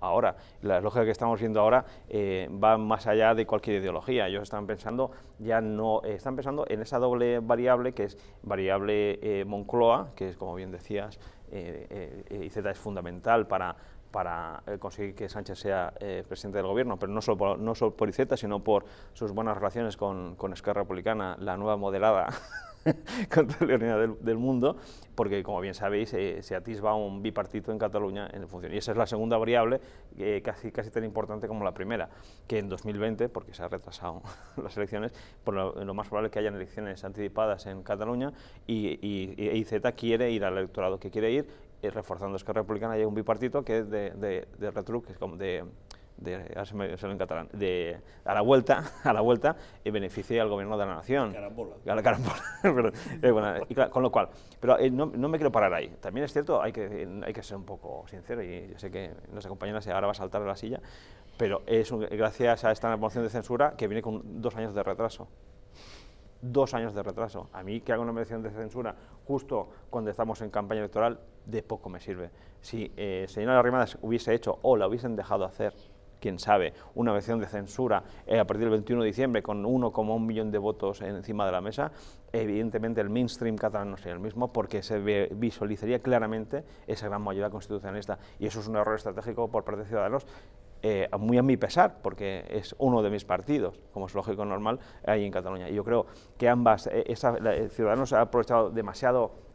ahora. La lógica que estamos viendo ahora eh, va más allá de cualquier ideología. Ellos están pensando ya no eh, están pensando en esa doble variable que es variable eh, Moncloa, que es como bien decías, IZ eh, es fundamental para para conseguir que Sánchez sea presidente del gobierno, pero no solo por, no solo por IZ, sino por sus buenas relaciones con, con Esquerra Republicana, la nueva moderada contra la del, del, mundo, porque como bien sabéis eh, se atisba un bipartito en Cataluña en función. Y esa es la segunda variable, que eh, casi, casi tan importante como la primera, que en 2020, porque se han retrasado las elecciones, por lo, más probable que hayan elecciones anticipadas en Cataluña y, y, e quiere ir al electorado que quiere ir, eh, y reforzando que Republicana, hay un bipartito que es de, que es como de me catalán, de, a la vuelta, a la vuelta, y eh, beneficie al gobierno de la nación. Carambola. Carambola, eh, con lo cual, pero eh, no, no, me quiero parar ahí. También es cierto, hay que, hay que ser un poco sincero, y yo sé que nos acompañan ahora va a saltar de la silla, pero es gracias a esta moción de censura que viene con dos años de retraso dos años de retraso. A mí que haga una moción de censura justo cuando estamos en campaña electoral, de poco me sirve. Si eh, señora Arrimadas hubiese hecho o la hubiesen dejado hacer quién sabe, una versión de censura eh, a partir del 21 de diciembre con 1,1 millón de votos encima de la mesa, evidentemente el mainstream catalán no sería el mismo porque se visualizaría claramente esa gran mayoría constitucionalista y eso es un error estratégico por parte de Ciudadanos eh, muy a mi pesar, porque es uno de mis partidos, como es lógico normal, ahí en Cataluña. Y yo creo que ambas, eh, esa, Ciudadanos ha aprovechado demasiado